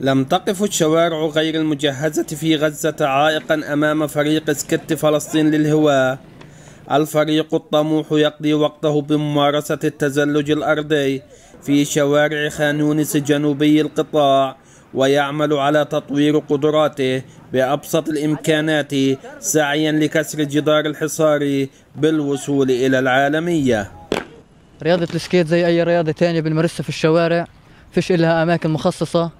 لم تقف الشوارع غير المجهزة في غزة عائقا أمام فريق سكت فلسطين للهواء الفريق الطموح يقضي وقته بممارسة التزلج الأرضي في شوارع خان يونس جنوبي القطاع ويعمل على تطوير قدراته بأبسط الإمكانات سعيا لكسر الجدار الحصاري بالوصول إلى العالمية رياضة السكيت زي أي رياضة تانية بنمارسها في الشوارع فيش إلها أماكن مخصصة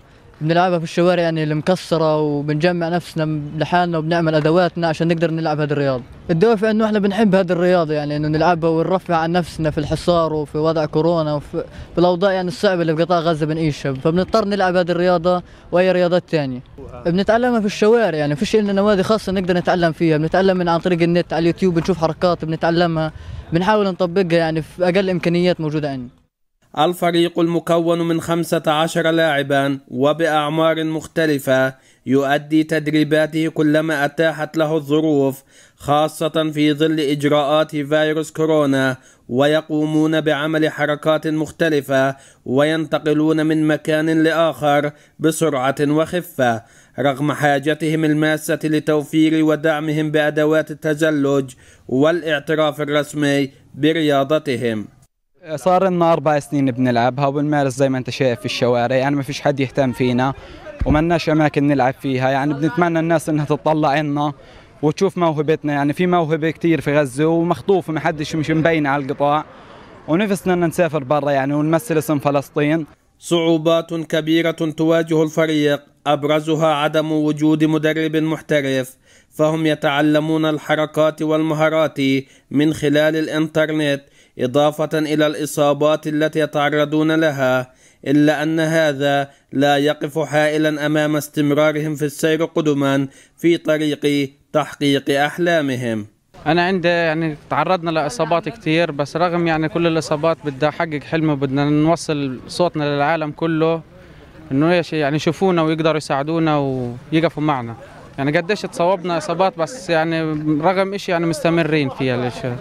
بنلعبها في الشوارع يعني المكسره وبنجمع نفسنا لحالنا وبنعمل ادواتنا عشان نقدر نلعب هذه الرياضه الدوافع انه احنا بنحب هذه الرياضه يعني انه نلعبها ونرفع عن نفسنا في الحصار وفي وضع كورونا وفي الاوضاع يعني الصعبه اللي في قطاع غزه بنعيشها فبنضطر نلعب هذه الرياضه واي رياضات ثانيه بنتعلمها في الشوارع يعني فيش لنا نوادي خاصه نقدر نتعلم فيها بنتعلم من عن طريق النت على اليوتيوب بنشوف حركات بنتعلمها بنحاول نطبقها يعني في اقل امكانيات موجوده عندنا الفريق المكون من 15 لاعبا وبأعمار مختلفة يؤدي تدريباته كلما أتاحت له الظروف خاصة في ظل إجراءات فيروس كورونا ويقومون بعمل حركات مختلفة وينتقلون من مكان لآخر بسرعة وخفة رغم حاجتهم الماسة لتوفير ودعمهم بأدوات التزلج والاعتراف الرسمي برياضتهم صار لنا اربع سنين بنلعبها وبنمارس زي ما انت شايف في الشوارع يعني ما فيش حد يهتم فينا لناش اماكن نلعب فيها يعني بنتمنى الناس انها تطلع عنا وتشوف موهبتنا يعني في موهبه كثير في غزه ومخطوفه ما حدش مش مبين على القطاع ونفسنا ان نسافر برا يعني ونمثل اسم فلسطين صعوبات كبيرة تواجه الفريق أبرزها عدم وجود مدرب محترف فهم يتعلمون الحركات والمهارات من خلال الإنترنت إضافة إلى الإصابات التي يتعرضون لها إلا أن هذا لا يقف حائلا أمام استمرارهم في السير قدما في طريق تحقيق أحلامهم أنا عندي يعني تعرضنا لإصابات كتير بس رغم يعني كل الإصابات بدي أحقق حلمي بدنا نوصل صوتنا للعالم كله إنه إيش يعني يشوفونا ويقدروا يساعدونا ويقفوا معنا يعني قديش تصوبنا إصابات بس يعني رغم إشي يعني مستمرين فيها الأشياء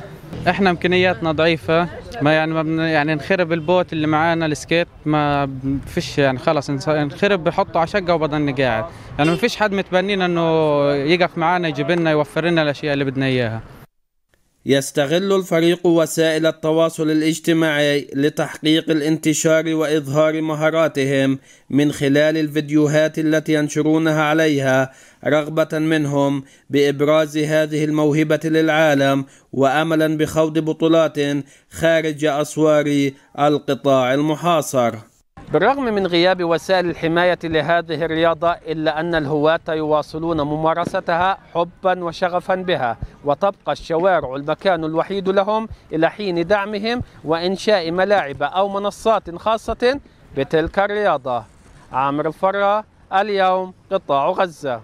احنا امكانياتنا ضعيفه ما يعني ما بن يعني نخرب البوت اللي معانا السكيت ما فيش يعني خلص نخرب بحطه على شقه وبضلني قاعد يعني ما فيش حد متبنينا انه يقف معانا يجيب لنا يوفر لنا الاشياء اللي بدنا اياها يستغل الفريق وسائل التواصل الاجتماعي لتحقيق الانتشار وإظهار مهاراتهم من خلال الفيديوهات التي ينشرونها عليها رغبة منهم بإبراز هذه الموهبة للعالم وأملا بخوض بطولات خارج أسوار القطاع المحاصر بالرغم من غياب وسائل الحماية لهذه الرياضة إلا أن الهواة يواصلون ممارستها حبا وشغفا بها وتبقى الشوارع المكان الوحيد لهم إلى حين دعمهم وإنشاء ملاعب أو منصات خاصة بتلك الرياضة عامر الفرة اليوم قطاع غزة